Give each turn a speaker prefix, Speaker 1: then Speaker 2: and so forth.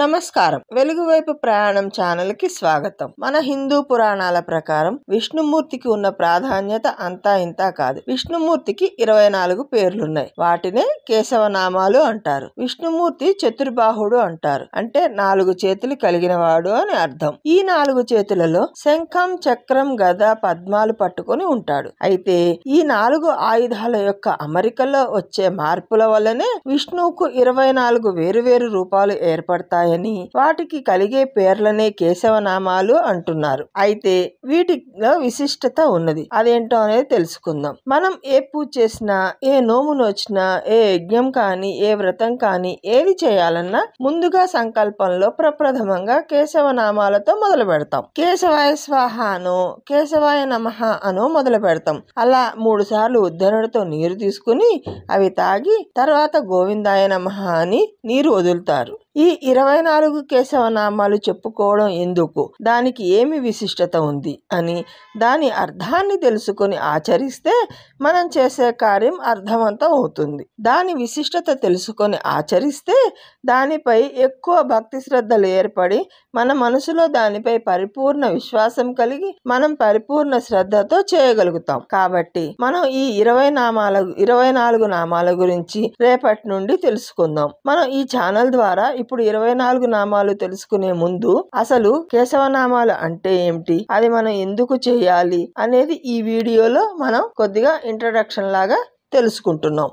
Speaker 1: నమస్కారం వెలుగువైపు ప్రయాణం ఛానల్ కి స్వాగతం మన హిందూ పురాణాల ప్రకారం విష్ణుమూర్తికి ఉన్న ప్రాధాన్యత అంతా ఇంతా కాదు విష్ణుమూర్తికి ఇరవై నాలుగు పేర్లున్నాయి వాటినే కేశవనామాలు అంటారు విష్ణుమూర్తి చతుర్బాహుడు అంటారు అంటే నాలుగు చేతులు కలిగినవాడు అని అర్థం ఈ నాలుగు చేతులలో శంఖం చక్రం గద పద్మాలు పట్టుకుని ఉంటాడు అయితే ఈ నాలుగు ఆయుధాల యొక్క అమరికలో వచ్చే మార్పుల వల్లనే విష్ణువుకు ఇరవై నాలుగు వేరువేరు రూపాలు ఏర్పడతాయి ఉంటాయని వాటికి కలిగే పేర్లనే కేశవనామాలు అంటున్నారు అయితే వీటిలో విశిష్టత ఉన్నది అదేంటో అనేది తెలుసుకుందాం మనం ఏ పూజ చేసినా ఏ నోము నోచినా ఏ యజ్ఞం కానీ ఏ వ్రతం కానీ ఏది చేయాలన్నా ముందుగా సంకల్పంలో ప్రప్రథమంగా కేశవనామాలతో మొదలు పెడతాం కేశవాయ స్వాహ అనో కేశవాయ నమహ అనో మొదలు పెడతాం అలా మూడు సార్లు ఉద్ధరణతో నీరు తీసుకుని అవి తాగి తర్వాత గోవిందాయ నమహ అని నీరు వదులుతారు ఈ ఇరవై ఇరవై నాలుగు కేశవనామాలు చెప్పుకోవడం ఎందుకు దానికి ఏమి విశిష్టత ఉంది అని దాని అర్థాన్ని తెలుసుకొని ఆచరిస్తే మనం చేసే కార్యం అర్థవంతం అవుతుంది దాని విశిష్టత తెలుసుకొని ఆచరిస్తే దానిపై ఎక్కువ భక్తి శ్రద్ధలు ఏర్పడి మన మనసులో దానిపై పరిపూర్ణ విశ్వాసం కలిగి మనం పరిపూర్ణ శ్రద్ధతో చేయగలుగుతాం కాబట్టి మనం ఈ ఇరవై నామాల ఇరవై నాలుగు నామాల గురించి రేపటి నుండి తెలుసుకుందాం మనం ఈ ఛానల్ ద్వారా ఇప్పుడు ఇరవై నాలుగు నామాలు తెలుసుకునే ముందు అసలు కేశవనామాలు అంటే ఏమిటి అది మనం ఎందుకు చేయాలి అనేది ఈ వీడియోలో మనం కొద్దిగా ఇంట్రడక్షన్ లాగా తెలుసుకుంటున్నాం